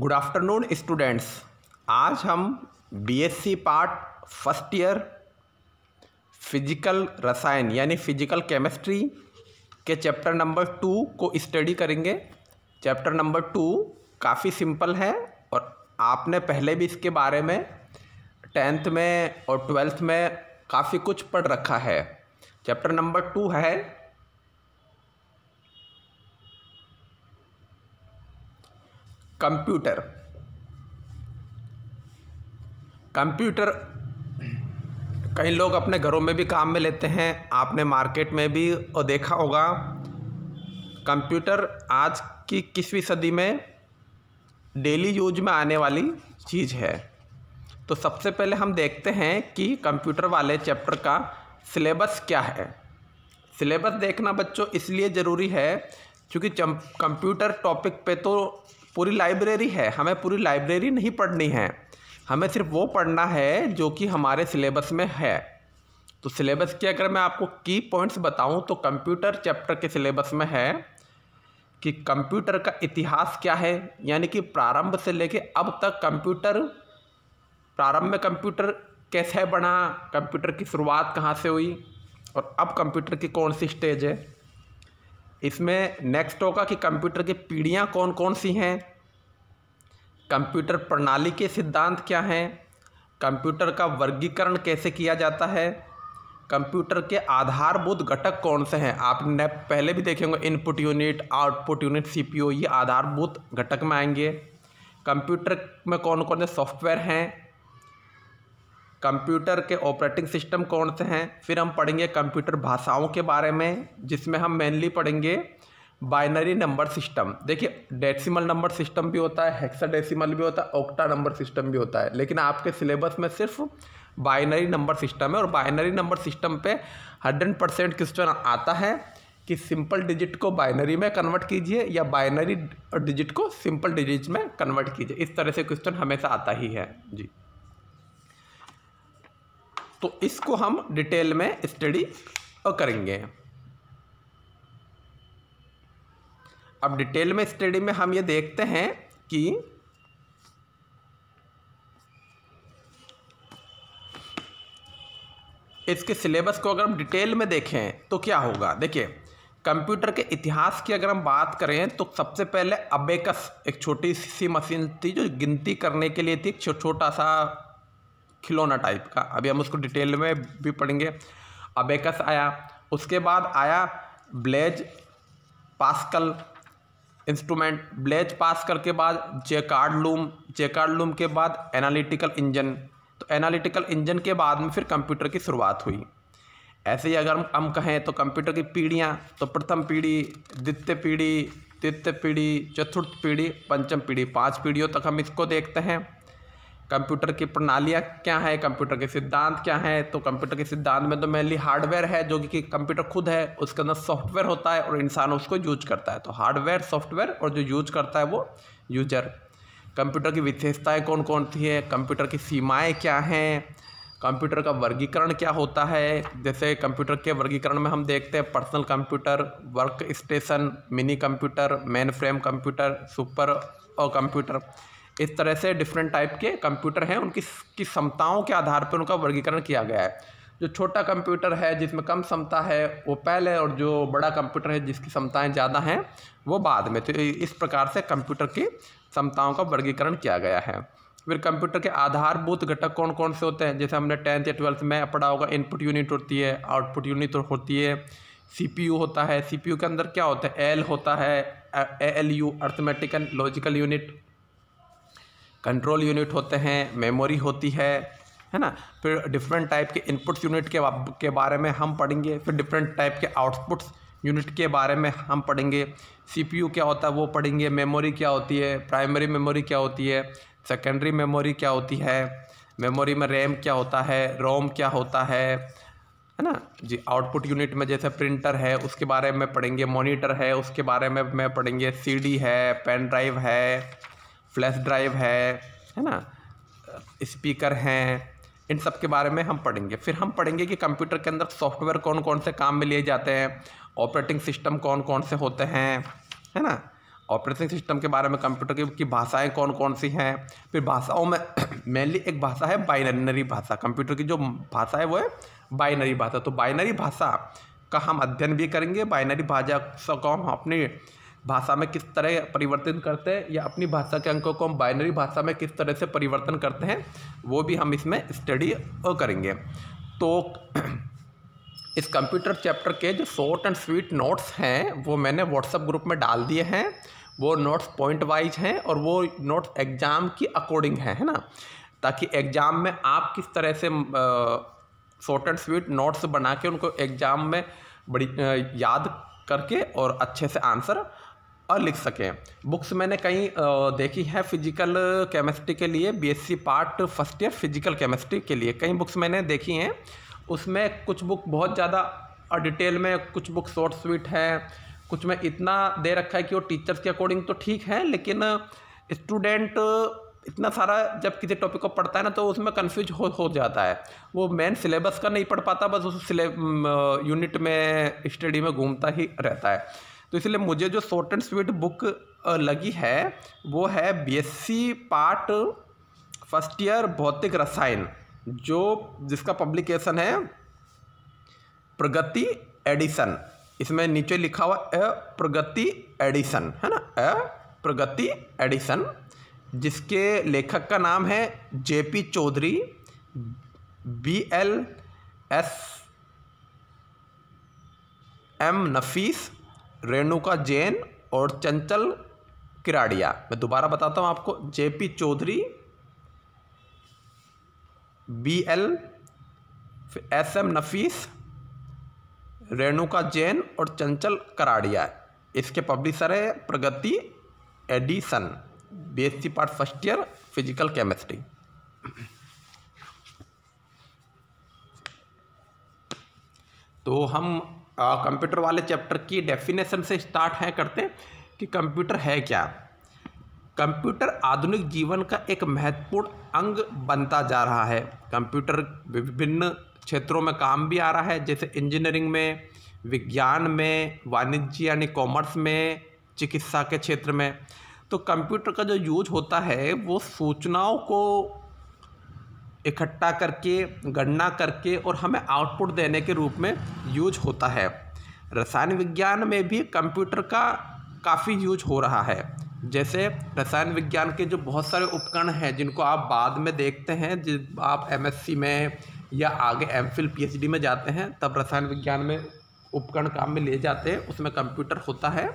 good afternoon students आज हम BSc part first year physical रसायन यानी फिजिकल केमिस्ट्री के चैप्टर नंबर टू को स्टडी करेंगे चैप्टर नंबर टू काफ़ी सिंपल है और आपने पहले भी इसके बारे में टेंथ में और ट्वेल्थ में काफ़ी कुछ पढ़ रखा है चैप्टर नंबर टू है कंप्यूटर कंप्यूटर कई लोग अपने घरों में भी काम में लेते हैं आपने मार्केट में भी और देखा होगा कंप्यूटर आज की किसवीं सदी में डेली यूज में आने वाली चीज़ है तो सबसे पहले हम देखते हैं कि कंप्यूटर वाले चैप्टर का सिलेबस क्या है सिलेबस देखना बच्चों इसलिए ज़रूरी है क्योंकि कंप्यूटर टॉपिक पे तो पूरी लाइब्रेरी है हमें पूरी लाइब्रेरी नहीं पढ़नी है हमें सिर्फ वो पढ़ना है जो कि हमारे सिलेबस में है तो सिलेबस के अगर मैं आपको की पॉइंट्स बताऊं तो कंप्यूटर चैप्टर के सिलेबस में है कि कंप्यूटर का इतिहास क्या है यानी कि प्रारंभ से लेके अब तक कंप्यूटर प्रारंभ में कंप्यूटर कैसे बना कंप्यूटर की शुरुआत कहाँ से हुई और अब कंप्यूटर की कौन सी स्टेज है इसमें नेक्स्ट होगा कि कंप्यूटर की पीढ़ियाँ कौन कौन सी हैं कंप्यूटर प्रणाली के सिद्धांत क्या हैं कंप्यूटर का वर्गीकरण कैसे किया जाता है कंप्यूटर के आधारभूत घटक कौन से हैं आपने पहले भी देखे होंगे input unit output unit CPU ये आधारभूत घटक में आएंगे कंप्यूटर में कौन कौन से सॉफ्टवेयर हैं कंप्यूटर के ऑपरेटिंग सिस्टम कौन से हैं फिर हम पढ़ेंगे कंप्यूटर भाषाओं के बारे में जिसमें हम मेनली पढ़ेंगे बाइनरी नंबर सिस्टम देखिए डेसिमल नंबर सिस्टम भी होता है हेक्सा भी होता है ओक्टा नंबर सिस्टम भी होता है लेकिन आपके सिलेबस में सिर्फ बाइनरी नंबर सिस्टम है और बाइनरी नंबर सिस्टम पे हंड्रेड परसेंट क्वेश्चन आता है कि सिंपल डिजिट को बाइनरी में कन्वर्ट कीजिए या बाइनरी डिजिट को सिंपल डिजिट में कन्वर्ट कीजिए इस तरह से क्वेश्चन हमेशा आता ही है जी तो इसको हम डिटेल में स्टडी करेंगे अब डिटेल में स्टडी में हम ये देखते हैं कि इसके सिलेबस को अगर हम डिटेल में देखें तो क्या होगा देखिए कंप्यूटर के इतिहास की अगर हम बात करें तो सबसे पहले अबेकस एक छोटी सी मशीन थी जो गिनती करने के लिए थी छोटा सा खिलौना टाइप का अभी हम उसको डिटेल में भी पढ़ेंगे अबेकस आया उसके बाद आया ब्लेज पास्कल इंस्ट्रूमेंट ब्लेज पास करके बाद जेकार्ड लूम जेकार्ड लूम के बाद एनालिटिकल इंजन तो एनालिटिकल इंजन के बाद में फिर कंप्यूटर की शुरुआत हुई ऐसे ही अगर हम कहें तो कंप्यूटर की पीढ़ियाँ तो प्रथम पीढ़ी द्वितीय पीढ़ी तृतीय पीढ़ी चतुर्थ पीढ़ी पंचम पीढ़ी पांच पीढ़ियों तक हम इसको देखते हैं कंप्यूटर की प्रणालियाँ क्या हैं कंप्यूटर के सिद्धांत क्या हैं तो कंप्यूटर के सिद्धांत में तो मेनली हार्डवेयर है जो कि कंप्यूटर खुद है उसके अंदर सॉफ्टवेयर होता है और इंसान उसको यूज करता है तो हार्डवेयर सॉफ्टवेयर और जो यूज करता है वो यूजर कंप्यूटर की विशेषताएं कौन कौन सी है कंप्यूटर की सीमाएँ क्या हैं कंप्यूटर का वर्गीकरण क्या होता है जैसे कंप्यूटर के वर्गीकरण में हम देखते हैं personal computer work station mini computer main frame computer super और कंप्यूटर इस तरह से डिफरेंट टाइप के कंप्यूटर हैं उनकी की क्षमताओं के आधार पर उनका वर्गीकरण किया गया है जो छोटा कंप्यूटर है जिसमें कम क्षमता है वो पहले और जो बड़ा कंप्यूटर है जिसकी क्षमताएँ ज़्यादा हैं वो बाद में तो इस प्रकार से कंप्यूटर की क्षमताओं का वर्गीकरण किया गया है फिर कंप्यूटर के आधारभूत घटक कौन कौन से होते हैं जैसे हमने टेंथ या ट्वेल्थ में पढ़ा होगा इनपुट यूनिट होती है आउटपुट यूनिट होती है सीपीयू होता है सीपीयू के अंदर क्या होता है एल होता है L U arithmetical logical unit control unit होते हैं मेमोरी होती है है ना फिर डिफरेंट टाइप के इनपुट यूनिट के के बारे में हम पढ़ेंगे फिर डिफरेंट टाइप के आउटपुट्स यूनिट के बारे में हम पढ़ेंगे सीपीयू क्या होता है वो पढ़ेंगे मेमोरी क्या होती है प्राइमरी मेमोरी क्या होती है सेकेंडरी मेमोरी क्या होती है मेमोरी में रैम क्या होता है रोम क्या होता है है ना जी आउटपुट यूनिट में जैसे प्रिंटर है उसके बारे में पढ़ेंगे मॉनिटर है उसके बारे में मैं पढ़ेंगे सीडी है पेन ड्राइव है फ्लैश ड्राइव है है ना स्पीकर हैं इन सब के बारे में हम पढ़ेंगे फिर हम पढ़ेंगे कि कंप्यूटर के अंदर सॉफ्टवेयर कौन कौन से काम में लिए जाते हैं ऑपरेटिंग सिस्टम कौन कौन से होते हैं है ना ऑपरेटिंग सिस्टम के बारे में कंप्यूटर की भाषाएं कौन कौन सी हैं फिर भाषाओं में मेनली एक भाषा है बाइनरी भाषा कंप्यूटर की जो भाषा है वो है बाइनरी भाषा तो बाइनरी भाषा का हम अध्ययन भी करेंगे बाइनरी भाषा को हम अपनी भाषा में किस तरह परिवर्तित करते हैं या अपनी भाषा के अंकों को हम बाइनरी भाषा में किस तरह से परिवर्तन करते हैं वो भी हम इसमें स्टडी करेंगे तो इस कंप्यूटर चैप्टर के जो शॉर्ट एंड स्वीट नोट्स हैं वो मैंने व्हाट्सअप ग्रुप में डाल दिए हैं वो नोट्स पॉइंट वाइज हैं और वो नोट्स एग्ज़ाम की अकॉर्डिंग हैं है ना ताकि एग्ज़ाम में आप किस तरह से शॉर्ट एंड स्वीट नोट्स बना के उनको एग्ज़ाम में बड़ी याद करके और अच्छे से आंसर और लिख सकें बुक्स मैंने कई देखी है फिजिकल केमिस्ट्री के लिए BSc part first year physical chemistry के लिए कई बुक्स मैंने देखी हैं उसमें कुछ बुक बहुत ज़्यादा और डिटेल में कुछ बुक शॉर्ट स्वीट है कुछ में इतना दे रखा है कि वो टीचर्स के अकॉर्डिंग तो ठीक है लेकिन स्टूडेंट इतना सारा जब किसी टॉपिक को पढ़ता है ना तो उसमें कन्फ्यूज हो हो जाता है वो मेन सिलेबस का नहीं पढ़ पाता बस उस सिले यूनिट में स्टडी में घूमता ही रहता है तो इसलिए मुझे जो शॉर्ट एंड स्वीट बुक लगी है वो है बीएससी पार्ट फर्स्ट ईयर भौतिक रसायन जो जिसका पब्लिकेशन है प्रगति एडिशन इसमें नीचे लिखा हुआ ए प्रगति एडिशन है ना ए प्रगति एडिशन जिसके लेखक का नाम है J P Chaudhary B L S M Nafees Renuka Jain और चंचल किराड़िया मैं दोबारा बताता हूँ आपको J P Chaudhary B L S M Nafees Renuka Jain और चंचल कराड़िया इसके पब्लिशर है Pragati edition BSc part first year physical chemistry तो हम कंप्यूटर वाले चैप्टर की डेफिनेशन से स्टार्ट है करते कि कंप्यूटर है क्या कंप्यूटर आधुनिक जीवन का एक महत्वपूर्ण अंग बनता जा रहा है कंप्यूटर विभिन्न क्षेत्रों में काम भी आ रहा है जैसे इंजीनियरिंग में विज्ञान में वाणिज्य यानी कॉमर्स में चिकित्सा के क्षेत्र में तो कंप्यूटर का जो यूज होता है वो सूचनाओं को इकट्ठा करके गणना करके और हमें आउटपुट देने के रूप में यूज होता है रसायन विज्ञान में भी कंप्यूटर का काफ़ी यूज हो रहा है जैसे रसायन विज्ञान के जो बहुत सारे उपकरण हैं जिनको आप बाद में देखते हैं जिस आप एमएससी में या आगे एम फिल पीएचडी में जाते हैं तब रसायन विज्ञान में उपकरण काम में ले जाते हैं उसमें कंप्यूटर होता है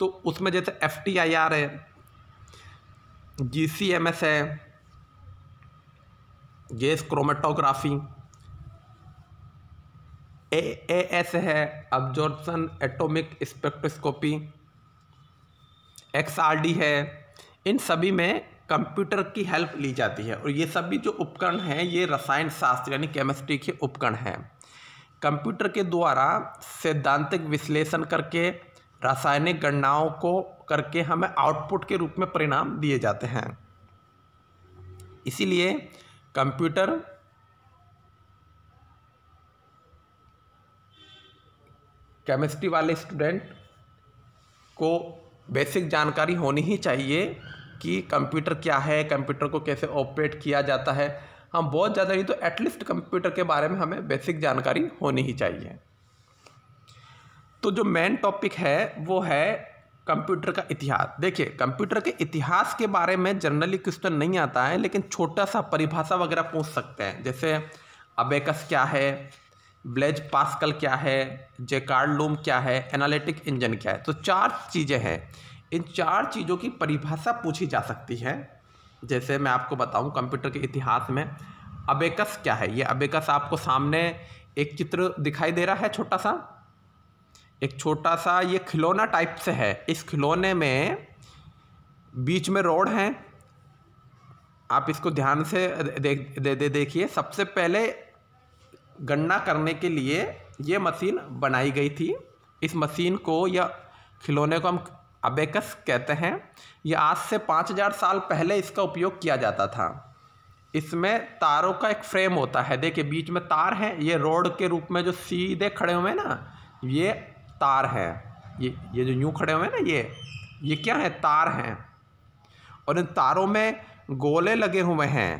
तो उसमें जैसे एफ है जी सी एम एस है gas chromatography A A S है absorption atomic spectroscopy X R D है इन सभी में कंप्यूटर की हेल्प ली जाती है और ये सभी जो उपकरण हैं ये रसायन शास्त्र यानी केमिस्ट्री के उपकरण हैं कंप्यूटर के द्वारा सैद्धांतिक विश्लेषण करके रासायनिक गणनाओं को करके हमें आउटपुट के रूप में परिणाम दिए जाते हैं इसीलिए कंप्यूटर केमिस्ट्री वाले स्टूडेंट को बेसिक जानकारी होनी ही चाहिए कि कंप्यूटर क्या है कंप्यूटर को कैसे ऑपरेट किया जाता है हम बहुत ज़्यादा ही तो एटलीस्ट कंप्यूटर के बारे में हमें बेसिक जानकारी होनी ही चाहिए तो जो मेन टॉपिक है वो है कंप्यूटर का इतिहास देखिए कंप्यूटर के इतिहास के बारे में जनरली क्वेश्चन तो नहीं आता है लेकिन छोटा सा परिभाषा वगैरह पूछ सकते हैं जैसे अबेकस क्या है ब्लेज पास्कल क्या है जेकार्ड लूम क्या है एनालिटिक इंजन क्या है तो चार चीज़ें हैं इन चार चीज़ों की परिभाषा पूछी जा सकती है जैसे मैं आपको बताऊं कंप्यूटर के इतिहास में अबेकस क्या है ये अबेकस आपको सामने एक चित्र दिखाई दे रहा है छोटा सा एक छोटा सा ये खिलौना टाइप से है इस खिलौने में बीच में रोड है आप इसको ध्यान से देख दे, दे देखिए सबसे पहले गणना करने के लिए ये मशीन बनाई गई थी इस मशीन को या खिलौने को हम अबेकस कहते हैं यह आज से पाँच हज़ार साल पहले इसका उपयोग किया जाता था इसमें तारों का एक फ्रेम होता है देखिए बीच में तार हैं ये रोड के रूप में जो सीधे खड़े हुए हैं ना ये तार हैं ये ये जो यूँ खड़े हुए हैं ना ये ये क्या है तार हैं और इन तारों में गोले लगे हुए हैं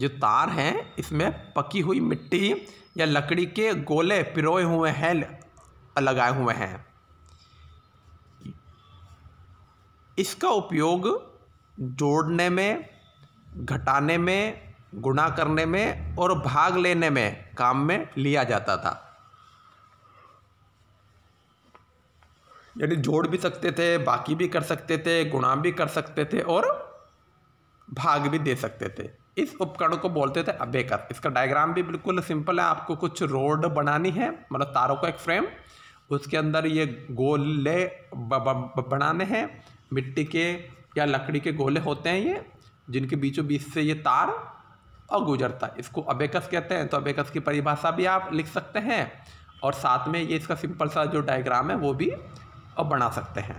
जो तार हैं इसमें पकी हुई मिट्टी या लकड़ी के गोले पिरोए हुए हैं लगाए हुए हैं इसका उपयोग जोड़ने में घटाने में गुणा करने में और भाग लेने में काम में लिया जाता था यानी जोड़ भी सकते थे बाकी भी कर सकते थे गुणा भी कर सकते थे और भाग भी दे सकते थे इस उपकरण को बोलते थे अबेकस इसका डायग्राम भी बिल्कुल सिंपल है आपको कुछ रोड बनानी है मतलब तारों का एक फ्रेम उसके अंदर ये गोले बनाने हैं मिट्टी के या लकड़ी के गोले होते हैं ये जिनके बीचों बीच से ये तार और गुजरता है इसको अबेकस कहते हैं तो अबेकस की परिभाषा भी आप लिख सकते हैं और साथ में ये इसका सिंपल सा जो डायग्राम है वो भी और बना सकते हैं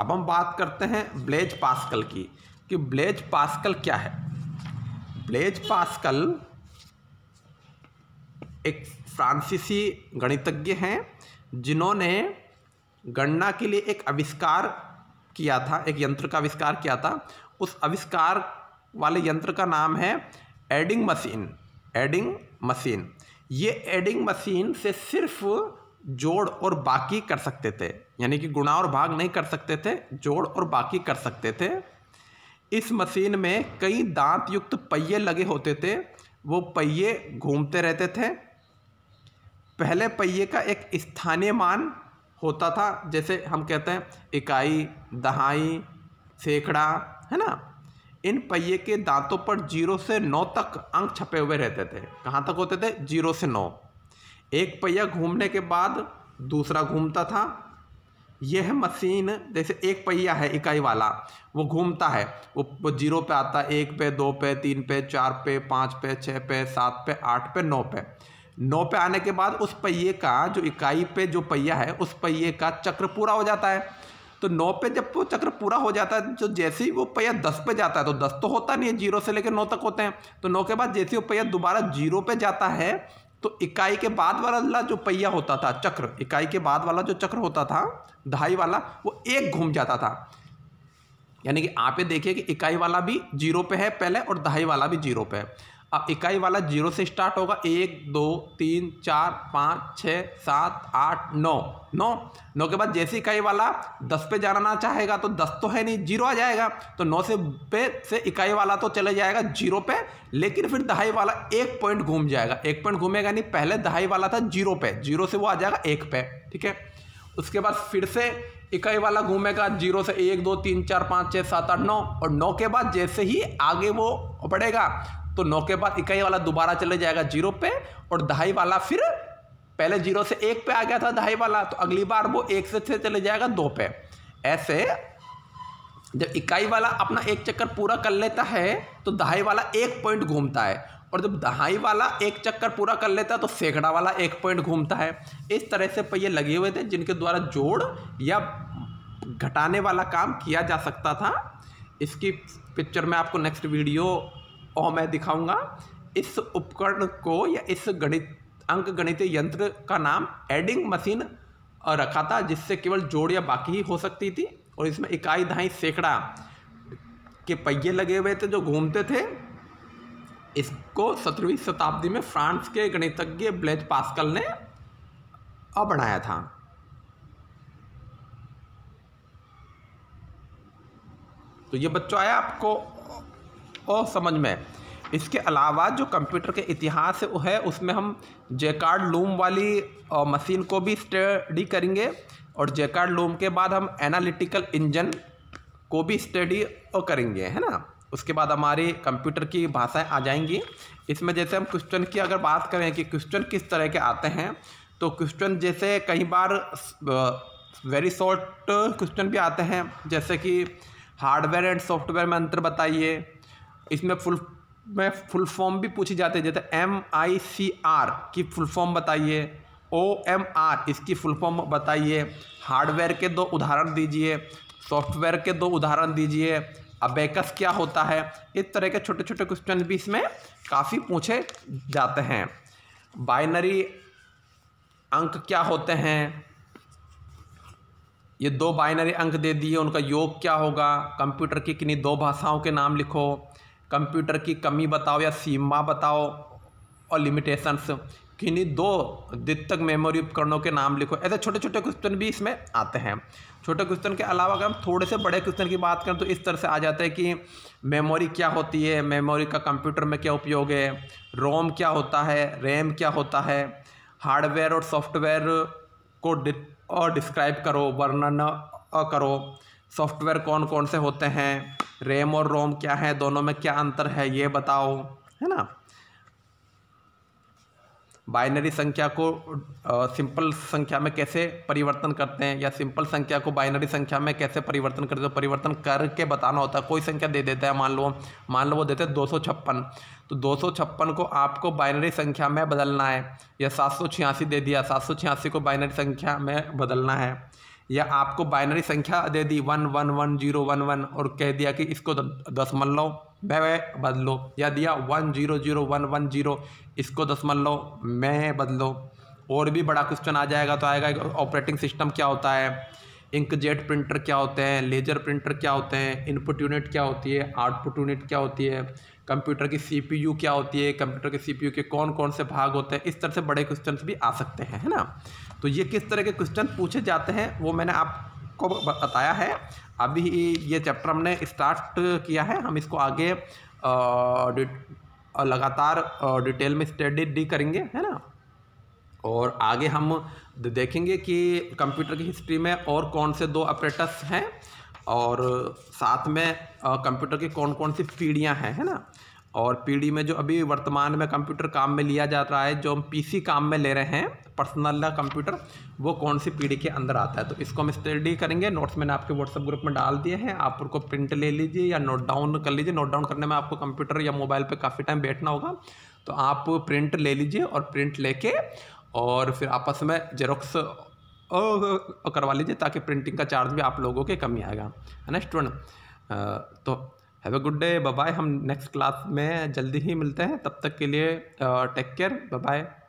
अब हम बात करते हैं ब्लेज पास्कल की कि ब्लेज पास्कल क्या है ब्लेज पास्कल एक फ्रांसीसी गणितज्ञ हैं जिन्होंने गणना के लिए एक आविष्कार किया था एक यंत्र का आविष्कार किया था उस आविष्कार वाले यंत्र का नाम है एडिंग मशीन एडिंग मशीन ये एडिंग मशीन से सिर्फ जोड़ और बाकी कर सकते थे यानी कि गुणा और भाग नहीं कर सकते थे जोड़ और बाकी कर सकते थे इस मशीन में कई दांत युक्त पहिए लगे होते थे वो पहिए घूमते रहते थे पहले पहिए का एक स्थानीय मान होता था जैसे हम कहते हैं इकाई दहाई सैकड़ा है ना इन पहिए के दांतों पर जीरो से नौ तक अंक छपे हुए रहते थे कहाँ तक होते थे जीरो से नौ एक पहिया घूमने के बाद दूसरा घूमता था यह मशीन जैसे एक पहिया है इकाई वाला वो घूमता है वो, वो जीरो पे आता है एक पे दो पे तीन पे चार पे पाँच पे छः पे सात पे आठ पे नौ पे नौ पे आने के बाद उस पहिए का जो इकाई पे जो पहिया है उस पहिए का चक्र पूरा हो जाता है तो नौ पे जब वो चक्र पूरा हो जाता है जो जैसे ही वो पहिया दस पे जाता है तो दस तो होता नहीं है जीरो से लेकर नौ तक होते हैं तो नौ के बाद जैसे वो पहिया दोबारा जीरो पे जाता है तो इकाई के बाद वाला जो पहिया होता था चक्र इकाई के बाद वाला जो चक्र होता था ढाई वाला वो एक घूम जाता था यानी कि आप ये देखिए कि इकाई वाला भी जीरो पे है पहले और दहाई वाला भी जीरो पे है अब इकाई वाला जीरो से स्टार्ट होगा एक दो तीन चार पाँच छः सात आठ नौ नौ नौ के बाद जैसे इकाई वाला दस पे जाना चाहेगा तो दस तो है नहीं जीरो आ जाएगा तो नौ से पे से इकाई वाला तो चले जाएगा जीरो पे लेकिन फिर दहाई वाला एक पॉइंट घूम जाएगा एक पॉइंट घूमेगा नहीं पहले दहाई वाला था जीरो पे जीरो से वो आ जाएगा एक पे ठीक है उसके बाद फिर से इकाई वाला घूमेगा जीरो से एक दो तीन चार पाँच छः सात आठ नौ और नौ के बाद जैसे ही आगे वो बढ़ेगा तो नौ के बाद इकाई वाला दोबारा चले जाएगा जीरो पे और दहाई वाला फिर पहले जीरो से एक पे आ गया था दहाई वाला तो अगली बार वो एक से छः चले जाएगा दो पे ऐसे जब इकाई वाला अपना एक चक्कर पूरा कर लेता है तो दहाई वाला एक पॉइंट घूमता है और जब दहाई वाला एक चक्कर पूरा कर लेता है तो सैकड़ा वाला एक पॉइंट घूमता है इस तरह से पहिए लगे हुए थे जिनके द्वारा जोड़ या घटाने वाला काम किया जा सकता था इसकी पिक्चर मैं आपको नेक्स्ट वीडियो और मैं दिखाऊंगा इस उपकरण को या इस गणित अंक गणित यंत्र का नाम एडिंग मशीन रखा था जिससे केवल जोड़ या बाकी ही हो सकती थी और इसमें इकाई दहाई सैकड़ा के पहिए लगे हुए थे जो घूमते थे इसको सत्रहवीं शताब्दी में फ्रांस के गणितज्ञ ब्लेज पास्कल ने बनाया था तो ये बच्चों आया आपको और समझ में इसके अलावा जो कंप्यूटर के इतिहास है उसमें हम जेकार्ड लूम वाली मशीन को भी स्टडी करेंगे और जेकार्ड लूम के बाद हम एनालिटिकल इंजन को भी स्टडी करेंगे है ना उसके बाद हमारी कंप्यूटर की भाषाएं आ जाएंगी इसमें जैसे हम क्वेश्चन की अगर बात करें कि क्वेश्चन किस तरह के आते हैं तो क्वेश्चन जैसे कई बार वेरी शॉर्ट क्वेश्चन भी आते हैं जैसे कि हार्डवेयर एंड सॉफ्टवेयर में अंतर बताइए इसमें फुल में फुल फॉर्म भी पूछी जाती है जैसे एम आई सी आर की फुल फॉर्म बताइए ओ एम आर इसकी फुल फॉर्म बताइए हार्डवेयर के दो उदाहरण दीजिए सॉफ्टवेयर के दो उदाहरण दीजिए अबेकस क्या होता है इस तरह के छोटे छोटे क्वेश्चन भी इसमें काफ़ी पूछे जाते हैं बाइनरी अंक क्या होते हैं ये दो बाइनरी अंक दे दिए उनका योग क्या होगा कंप्यूटर की किन्हीं दो भाषाओं के नाम लिखो कंप्यूटर की कमी बताओ या सीमा बताओ और लिमिटेशंस किन्हीं दो द्वितक मेमोरी उपकरणों के नाम लिखो ऐसे छोटे छोटे क्वेश्चन भी इसमें आते हैं छोटे क्वेश्चन के अलावा अगर हम थोड़े से बड़े क्वेश्चन की बात करें तो इस तरह से आ जाता है कि मेमोरी क्या होती है मेमोरी का कंप्यूटर में क्या उपयोग है रोम क्या होता है रैम क्या होता है हार्डवेयर और सॉफ्टवेयर को डि और डिस्क्राइब करो वर्णन करो सॉफ्टवेयर कौन कौन से होते हैं रैम और रोम क्या है दोनों में क्या अंतर है ये बताओ है ना बाइनरी संख्या को आ, सिंपल संख्या में कैसे परिवर्तन करते हैं या सिंपल संख्या को बाइनरी संख्या में कैसे परिवर्तन करते हैं तो परिवर्तन करके बताना होता है कोई संख्या दे देता है मान लो मान लो वो देते हैं दो सौ छप्पन तो दो सौ छप्पन को आपको बाइनरी संख्या में बदलना है या सात सौ छियासी दे दिया सात सौ छियासी को बाइनरी संख्या में बदलना है या आपको बाइनरी संख्या दे दी one one one zero one one और कह दिया कि इसको दशमलव में बदलो या दिया one zero zero one one zero इसको दशमलव मैं बदलो और भी बड़ा क्वेश्चन आ जाएगा तो आएगा ऑपरेटिंग सिस्टम क्या होता है इंकजेट प्रिंटर क्या होते हैं लेजर प्रिंटर क्या होते हैं इनपुट यूनिट क्या होती है आउटपुट यूनिट क्या होती है कंप्यूटर की सीपीयू क्या होती है कंप्यूटर के सीपीयू के कौन कौन से भाग होते हैं इस तरह से बड़े क्वेश्चन भी आ सकते हैं है ना तो ये किस तरह के क्वेश्चन पूछे जाते हैं वो मैंने आपको बताया है अभी ये चैप्टर हमने स्टार्ट किया है हम इसको आगे लगातार डिटेल में स्टडी करेंगे है ना और आगे हम देखेंगे कि कंप्यूटर की हिस्ट्री में और कौन से दो ऑपरेटस हैं और साथ में कंप्यूटर की कौन कौन सी पीढ़ियाँ हैं है ना और पीढ़ी में जो अभी वर्तमान में कंप्यूटर काम में लिया जा रहा है जो हम पीसी काम में ले रहे हैं पर्सनल कंप्यूटर वो कौन सी पीढ़ी के अंदर आता है तो इसको हम स्टडी करेंगे नोट्स मैंने आपके व्हाट्सअप ग्रुप में डाल दिए हैं आप उनको प्रिंट ले लीजिए या नोट डाउन कर लीजिए नोट डाउन करने में आपको कंप्यूटर या मोबाइल पर काफ़ी टाइम बैठना होगा तो आप प्रिंट ले लीजिए और प्रिंट लेके और फिर आपस में जेरोक्स करवा लीजिए ताकि प्रिंटिंग का चार्ज भी आप लोगों के कम ही आएगा है ना स्टूडेंट तो have a good day bye हम नेक्स्ट क्लास में जल्दी ही मिलते हैं तब तक के लिए टेक केयर बाय